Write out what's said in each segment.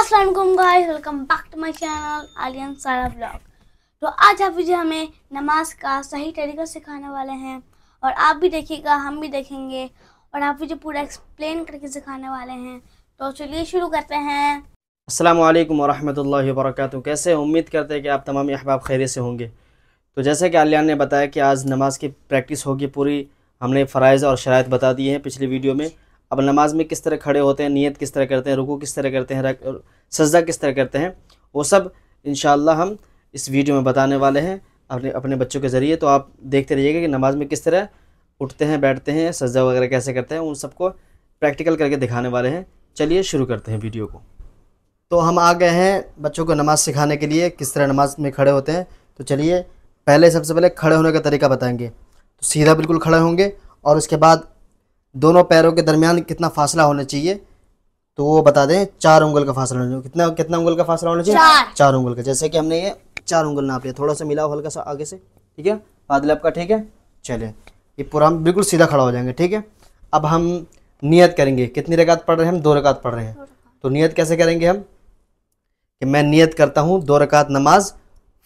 Aslam guys welcome back to my channel Aliyan Sara blog तो आज आप मुझे हमें नमाज का सही तरीका सिखाने वाले हैं और आप भी देखिएगा हम भी देखेंगे और आप मुझे पूरा एक्सप्लेन करके सिखाने वाले हैं तो चलिए शुरू करते हैं अस्सलाम वालेकुम वरहमतुल्लाहि कैसे उम्मीद करते हैं कि आप तमाम अहबाब खैर से होंगे तो जैसे कि आलियान ने बताया कि आज नमाज की प्रैक्टिस होगी पूरी हमने फ़रज़ और शरात बता दिए हैं पिछली वीडियो में अब नमाज में किस तरह खड़े होते हैं नियत किस तरह करते हैं रुकू किस तरह करते हैं सजदा किस तरह करते हैं वो सब इन हम इस वीडियो में बताने वाले हैं अपने अपने बच्चों के ज़रिए तो आप देखते रहिएगा कि नमाज में किस तरह उठते हैं बैठते हैं सजदा वगैरह कैसे करते हैं उन सबको प्रैक्टिकल करके दिखाने वाले हैं चलिए शुरू करते हैं वीडियो को तो हम आ गए हैं बच्चों को नमाज़ सिखाने के लिए किस तरह नमाज में खड़े होते हैं तो चलिए पहले सबसे पहले खड़े होने का तरीका बताएंगे तो सीधा बिल्कुल खड़े होंगे और उसके बाद दोनों पैरों के दरमियान कितना फासला होना चाहिए तो वो बता दें चार उंगल का फासला होना चाहिए कितना कितना उंगल का फासला होना चाहिए चार, चार उंगल का जैसे कि हमने ये चार उंगल नाप लिया थोड़ा सा मिला हल्का सा आगे से ठीक है बादल आपका ठीक है चले ये पूरा बिल्कुल सीधा खड़ा हो जाएंगे ठीक है अब हम नियत करेंगे कितनी रकात पढ़ रहे हैं हम दो रकात पढ़ रहे हैं तो नियत कैसे करेंगे हम कि मैं नियत करता हूँ दो रकात नमाज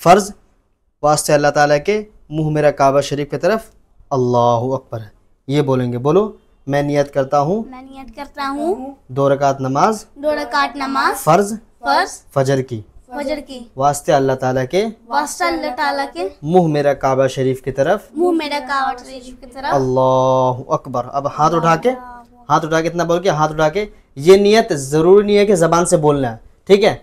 फ़र्ज़ वास्ते अल्लाह ताला के मुँह मेरा काबा शरीफ की तरफ अल्लाह अकबर ये बोलेंगे बोलो मैं नियत करता हूँ मैं नियत करता हूँ दो रकात नमाज दो रकात नमाज फर्ज फर्ज फजर की फजर की वास्ते अल्लाह ताला के वास्ते अल्लाह ताला के मुंह मेरा काबा शरीफ की तरफ मुंह मेरा काबा शरीफ की तरफ अल्लाह अकबर अब हाथ उठा के हाथ उठा के इतना बोल के हाथ उठा के ये नियत ज़रूरी नहीं है कि ज़बान से बोलना है ठीक है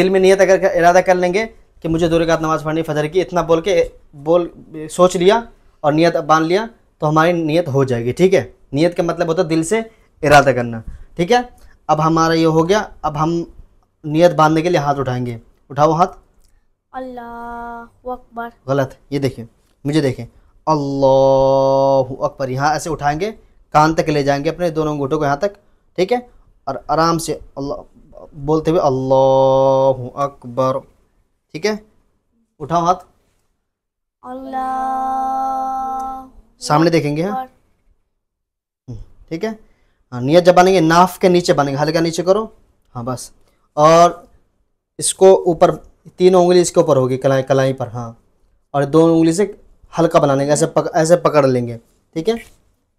दिल में नियत अगर इरादा कर लेंगे कि मुझे दो रकात नमाज पढ़नी फजर की इतना बोल के बोल सोच लिया और नियत बांध लिया तो हमारी नियत हो जाएगी ठीक है नीयत का मतलब होता है दिल से इरादा करना ठीक है अब हमारा ये हो गया अब हम नीयत बांधने के लिए हाथ उठाएंगे उठाओ हाथ अल्लाह अकबर गलत ये देखिए मुझे देखें अल्लाह अकबर यहाँ ऐसे उठाएंगे कान तक ले जाएंगे अपने दोनों घुटों को यहाँ तक ठीक है और आराम से अल्लाह बोलते हुए अल्लाह अकबर ठीक है उठाओ हाथ अल्लाह सामने देखेंगे हाँ ठीक है हाँ नियत जब बनेंगे नाफ के नीचे बनेंगे हल्का नीचे करो हाँ बस और इसको ऊपर तीनों उंगली इसके ऊपर होगी कलाई कलाई पर हाँ और दो उंगली से हल्का बना लेंगे ऐसे पक, ऐसे पकड़ लेंगे ठीक है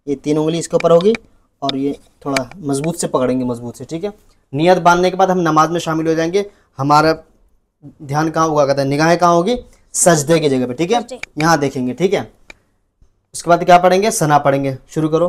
ये तीन उंगली इसके ऊपर होगी और ये थोड़ा मजबूत से पकड़ेंगे मजबूत से ठीक है नियत बांधने के बाद हम नमाज में शामिल हो जाएंगे हमारा ध्यान कहाँ होगा कहते हैं निगाहें कहाँ होगी सजदे की जगह पे ठीक है यहाँ देखेंगे ठीक है उसके बाद क्या पढ़ेंगे सना पढ़ेंगे शुरू करो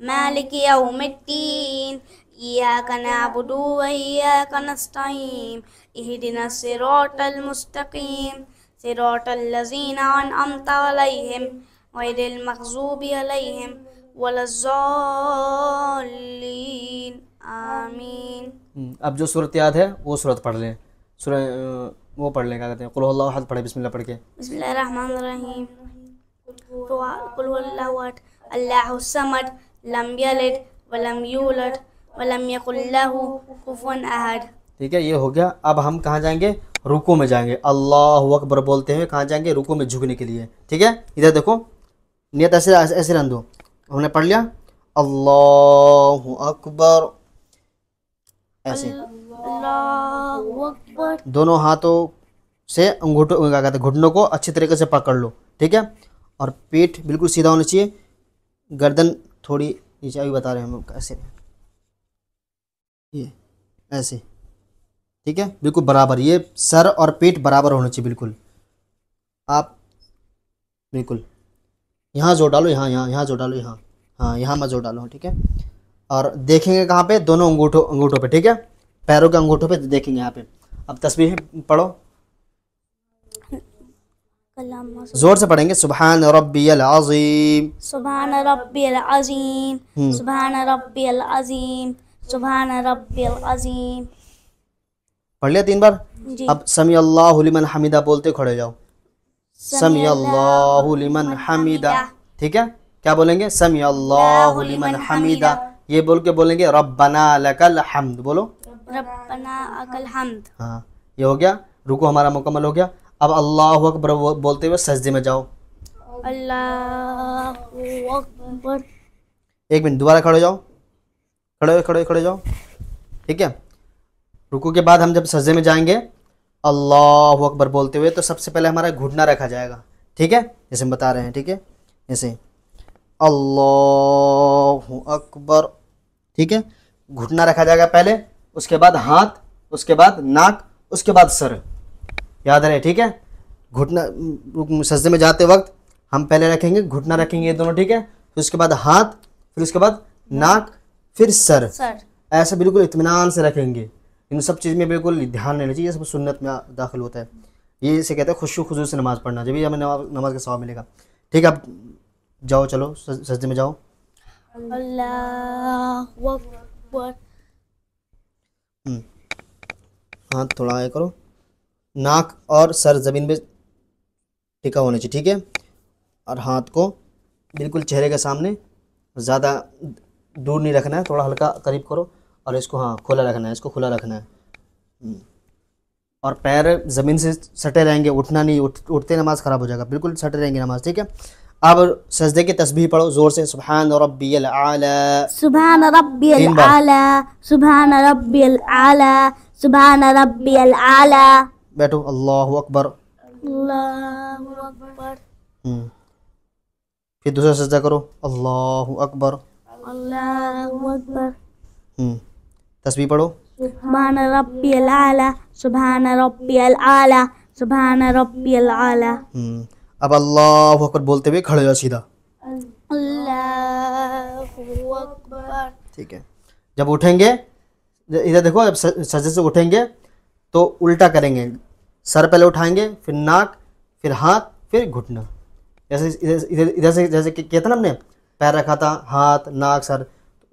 مالك يوم الدين إياك نعبد وإياك نستعين اهدنا الصراط المستقيم صراط الذين أنعمت عليهم غير المغضوب عليهم ولا الضالين आमीन अब जो सूरत याद है वो सूरत पढ़ लें सूर वो पढ़ लें क्या कहते हैं कुल हद पढ़े बिस्मिल्लाह पढ़ के बिस्मिल्लाह रहमान रहीम कुल अल्लाह अल्लाह समद लम यलद वलम यूलद वलम लहू कुफुवन अहद ठीक है ये हो गया अब हम कहाँ जाएंगे रुको में जाएंगे अल्लाह अकबर बोलते हुए कहाँ जाएंगे रुको में झुकने के लिए ठीक है इधर देखो नियत ऐसे ऐसे रन दो हमने पढ़ लिया अल्लाह अकबर ऐसे दोनों हाथों से अंगूठों क्या कहते हैं घुटनों को अच्छी तरीके से पकड़ लो ठीक है और पेट बिल्कुल सीधा होना चाहिए गर्दन थोड़ी नीचे अभी बता रहे हैं हम लोग ऐसे ये ऐसे ठीक है बिल्कुल बराबर ये सर और पेट बराबर होना चाहिए बिल्कुल आप बिल्कुल यहाँ जोड़ डालो यहाँ यहाँ यहाँ जोड़ डालो यहाँ हाँ यहाँ मैं जोड़ डालो ठीक है और देखेंगे कहाँ पे दोनों अंगूठों अंगूठों पे ठीक है पैरों के अंगूठों पे देखेंगे यहाँ पे अब तस्वीर पढ़ो जोर से पढ़ेंगे सुबहान रब्बियल अजीम सुबहान रब्बियल अजीम हम्म। सुबहान रब्बियल अजीम सुबहान रब्बियल अजीम पढ़ लिया तीन बार अब समी अल्लाह लिमन हमीदा बोलते खड़े जाओ समी अल्लाह लिमन हमीदा ठीक है क्या बोलेंगे समी अल्लाह लिमन हमीदा ये बोल के बोलेंगे रब्बना लकल हमद बोलो रब्बना अकल हमद हाँ ये हो गया रुको हमारा मुकम्मल हो गया अब अल्लाह अकबर बोलते हुए सजदे में जाओ अल्लाह अकबर एक मिनट दोबारा खड़े जाओ खड़े खड़े खड़े जाओ ठीक है रुकू के बाद हम जब सजदे में जाएंगे अल्लाह अकबर बोलते हुए तो सबसे पहले हमारा घुटना रखा जाएगा ठीक है जैसे हम बता रहे हैं ठीक है ऐसे अल्लाह अकबर ठीक है घुटना रखा जाएगा पहले उसके बाद हाथ उसके बाद नाक उसके बाद सर याद रहे ठीक है घुटना सजदे में जाते वक्त हम पहले रखेंगे घुटना रखेंगे ये दोनों ठीक है फिर उसके बाद हाथ फिर उसके बाद नाक फिर सर सर ऐसे बिल्कुल इतमान से रखेंगे इन सब चीज़ में बिल्कुल ध्यान रहना चाहिए सब सुन्नत में दाखिल होता है ये इसे कहते हैं खुशू खुशू से नमाज़ पढ़ना जब भी हमें नमाज का सवाब मिलेगा ठीक है आप जाओ चलो सजदे में जाओ हाँ थोड़ा आगे करो नाक और सर ज़मीन पे टिका होना चाहिए ठीक है और हाथ को बिल्कुल चेहरे के सामने ज़्यादा दूर नहीं रखना है थोड़ा हल्का करीब करो और इसको हाँ खुला रखना है इसको खुला रखना है हम्म। और पैर ज़मीन से सटे रहेंगे उठना नहीं उठ, उठते नमाज़ ख़राब हो जाएगा बिल्कुल सटे रहेंगे नमाज़ ठीक है अब सजदे की तस्बीह पढ़ो ज़ोर से सुबहान रब्बी आला सुबहान रब्बी आला सुबहान रब्बी आला सुबहान रब्बी आला बैठो अल्लाह अकबर अकबर हम्म। फिर दूसरा सजदा करो अल्लाह अकबर अकबर हम्म। तस्वीर पढ़ो सुबहान रब्बी आला सुबहान रब्बी आला सुबहान रब्बी आला हम्म। अब अल्लाह अकबर बोलते हुए खड़े हो सीधा अल्लाह ठीक है जब उठेंगे इधर देखो जब सजदे से उठेंगे तो उल्टा करेंगे सर पहले उठाएंगे फिर नाक फिर हाथ फिर घुटना जैसे इधर इधर से जैसे किया था ना हमने पैर रखा था हाथ नाक सर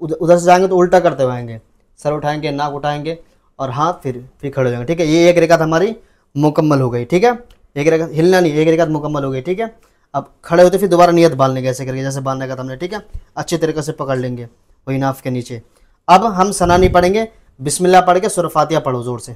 उधर से जाएंगे तो उल्टा करते हुए आएंगे सर उठाएंगे नाक उठाएंगे और हाथ फिर फिर खड़े हो जाएंगे ठीक है ये एक रेखा हमारी मुकम्मल हो गई ठीक है एक रेखा हिलना नहीं एक रेखा मुकम्मल हो गई ठीक है अब खड़े होते फिर दोबारा नियत बांध लेंगे ऐसे करके जैसे बांधने का था हमने ठीक है अच्छे तरीके से पकड़ लेंगे वही नाफ के नीचे अब हम सनानी पढ़ेंगे बिस्मिल्लाह पढ़ के सुरफातिया पढ़ो ज़ोर से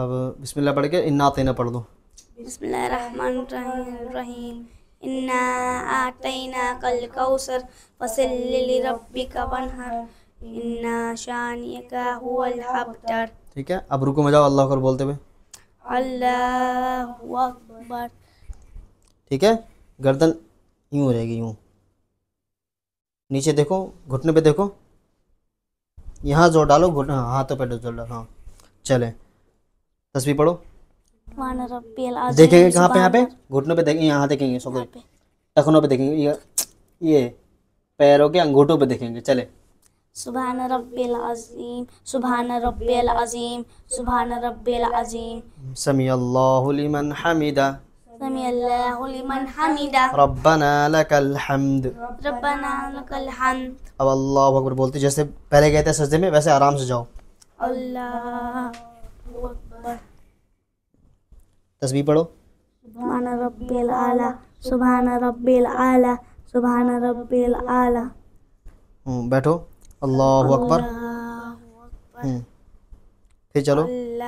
अब बिस्मिल्लाह पढ़ के इन्ना आतना पढ़ दो ठीक है अब रुको मजा अल्लाह अकबर बोलते हुए ठीक है गर्दन यूं हो जाएगी यूँ नीचे देखो घुटने पे देखो यहाँ जोर डालो घुटने हाँ, हाथों पे जोर डालो हाँ चले तस्वीर पढ़ो देखेंगे कहाँ पे यहाँ पे घुटनों पे देखेंगे यहाँ देखेंगे सब टखनों पे देखेंगे ये ये पैरों के अंगूठों पे देखेंगे चले सुबहान रब्बिल अजीम सुबहान रब्बिल अजीम सुबहान रब्बिल अजीम समी अल्लाहु लिमन समी अल्लाहु लिमन रब्बना लकल हम्द रब्बना लकल हम्द अब अल्लाह अकबर बोलते जैसे पहले गए थे सजदे में वैसे आराम से जाओ अल्लाह तस्वीर पढ़ो सुबहान आला सुबहान आला सुबहान आला हम्म, बैठो अल्लाह अकबर हम्म, फिर चलो हम्म,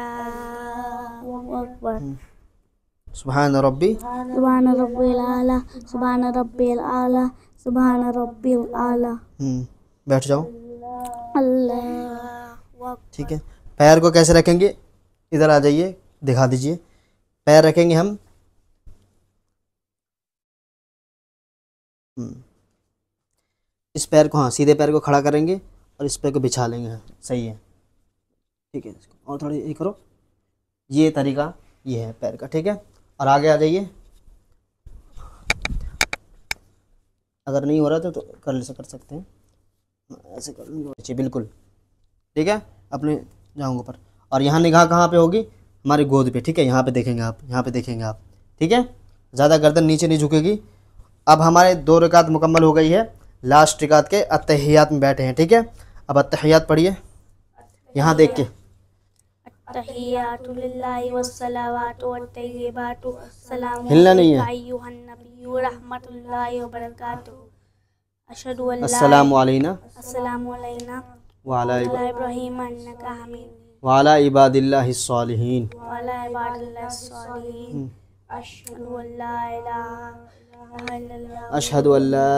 सुबहान सुबहान आला सुबहान आला सुबहान आला बैठ जाओ अल्लाह ठीक है पैर को कैसे रखेंगे इधर आ जाइए दिखा दीजिए पैर रखेंगे हम हम्म। इस पैर को हाँ सीधे पैर को खड़ा करेंगे और इस पैर को बिछा लेंगे सही है ठीक है और थोड़ी ये करो ये तरीका ये है पैर का ठीक है और आगे आ जाइए अगर नहीं हो रहा था तो, तो कर ले कर सकते हैं ऐसे कर लूँगा बिल्कुल ठीक है अपने जाऊँगा पर और यहाँ निगाह कहाँ पे होगी हमारी गोद पे ठीक है यहाँ पे देखेंगे आप यहाँ पे देखेंगे आप ठीक है ज़्यादा गर्दन नीचे नहीं झुकेगी अब हमारे दो रिकात मुकम्मल हो गई है लास्ट रिकात के अतहियात में बैठे हैं ठीक है अब अतहियात पढ़िए यहाँ देख के हिलना नहीं है अस्सलाम वालेना अस्सलाम वालेना वाला इब्राहिम अन्नका हमीद وعلى عباد الله الصالحين وعلى عباد الله الصالحين أشهد أن لا إله إلا الله أشهد أن لا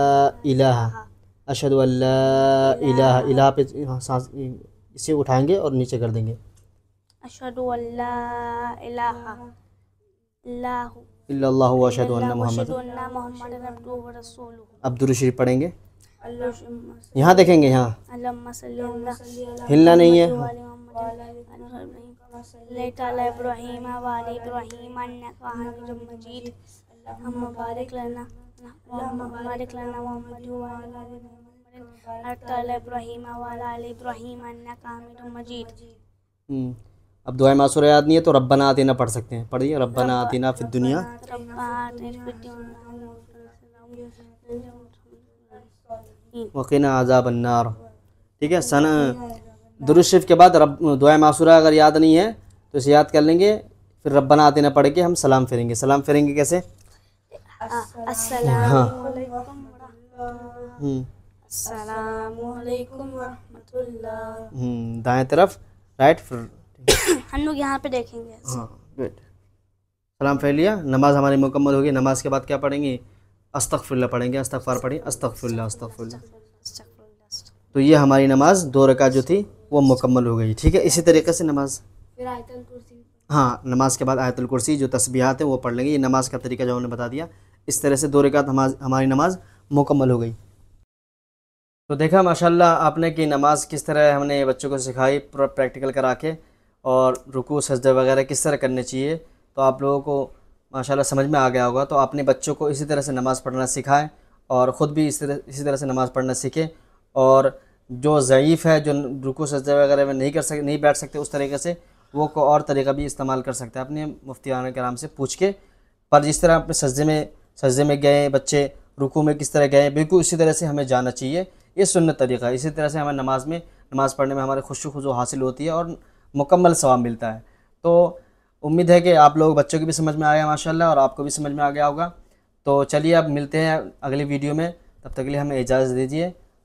إله أشهد أن لا إله إله पे सांस इसे उठाएंगे और नीचे कर देंगे أشهد أن لا إله الله إلا الله وأشهد أن محمد अब्दुल रशीद पढ़ेंगे यहाँ देखेंगे यहाँ हिलना नहीं है इब्राहिम इब्राहिम मजीद हम मुबारक मुबारक इब्राहिम इब्राहिम मजीद हम्म, अब दुआ मासूर याद नहीं है तो रब्बना आतीना पढ़ सकते हैं पढ़िए रब्बना आतीना फिर दुनिया वकीना आजाब ठीक है सन दुरुशरीफ के बाद रब दुआ मासूरा अगर याद नहीं है तो इसे याद कर लेंगे फिर रब बना देना पड़े के हम सलाम फेरेंगे सलाम फेरेंगे कैसे हाँ हम्म। हम्म, दाएं तरफ राइट फिर हम लोग यहाँ पे देखेंगे हाँ सलाम फैलिया लिया नमाज़ हमारी मुकम्मल होगी नमाज के बाद क्या पढ़ेंगे अस्तफ़ुल्ला पढ़ेंगे अस्तफ़ार पढ़ेंगे अस्तफ़ुल्ला अस्तफ़ुल्ला तो ये हमारी नमाज़ दो रका जो थी वो मुकम्मल हो गई ठीक है इसी तरीके से नमाज फिर आयतल कुर्सी हाँ नमाज के बाद आयतुल कुर्सी जो तस्बीहात हैं वो पढ़ लेंगे ये नमाज का तरीका जो हमने बता दिया इस तरह से दो रिकात हमारी नमाज मुकम्मल हो गई तो देखा माशाल्लाह आपने कि नमाज़ किस तरह हमने बच्चों को सिखाई पूरा प्रैक्टिकल करा के और रुकू सजदे वगैरह किस तरह करने चाहिए तो आप लोगों को माशाल्लाह समझ में आ गया होगा तो आपने बच्चों को इसी तरह से नमाज़ पढ़ना सिखाएँ और ख़ुद भी इस तरह इसी तरह से नमाज़ पढ़ना सीखें और जो ज़यीफ़ है जो रुको सजदे वगैरह में नहीं कर सक नहीं बैठ सकते उस तरीके से वो को और तरीका भी इस्तेमाल कर सकते हैं अपने के कराम से पूछ के पर जिस तरह अपने सजदे में सजदे में गए बच्चे रुकू में किस तरह गए बिल्कुल इसी तरह से हमें जाना चाहिए ये सुन्नत तरीका है इसी तरह से हमें नमाज़ में नमाज़ पढ़ने में हमारे खुशी खुशो हासिल होती है और मुकम्मल सवाब मिलता है तो उम्मीद है कि आप लोग बच्चों की भी समझ में आया माशाल्लाह और आपको भी समझ में आ गया होगा तो चलिए अब मिलते हैं अगली वीडियो में तब तक के लिए हमें इजाज़त दीजिए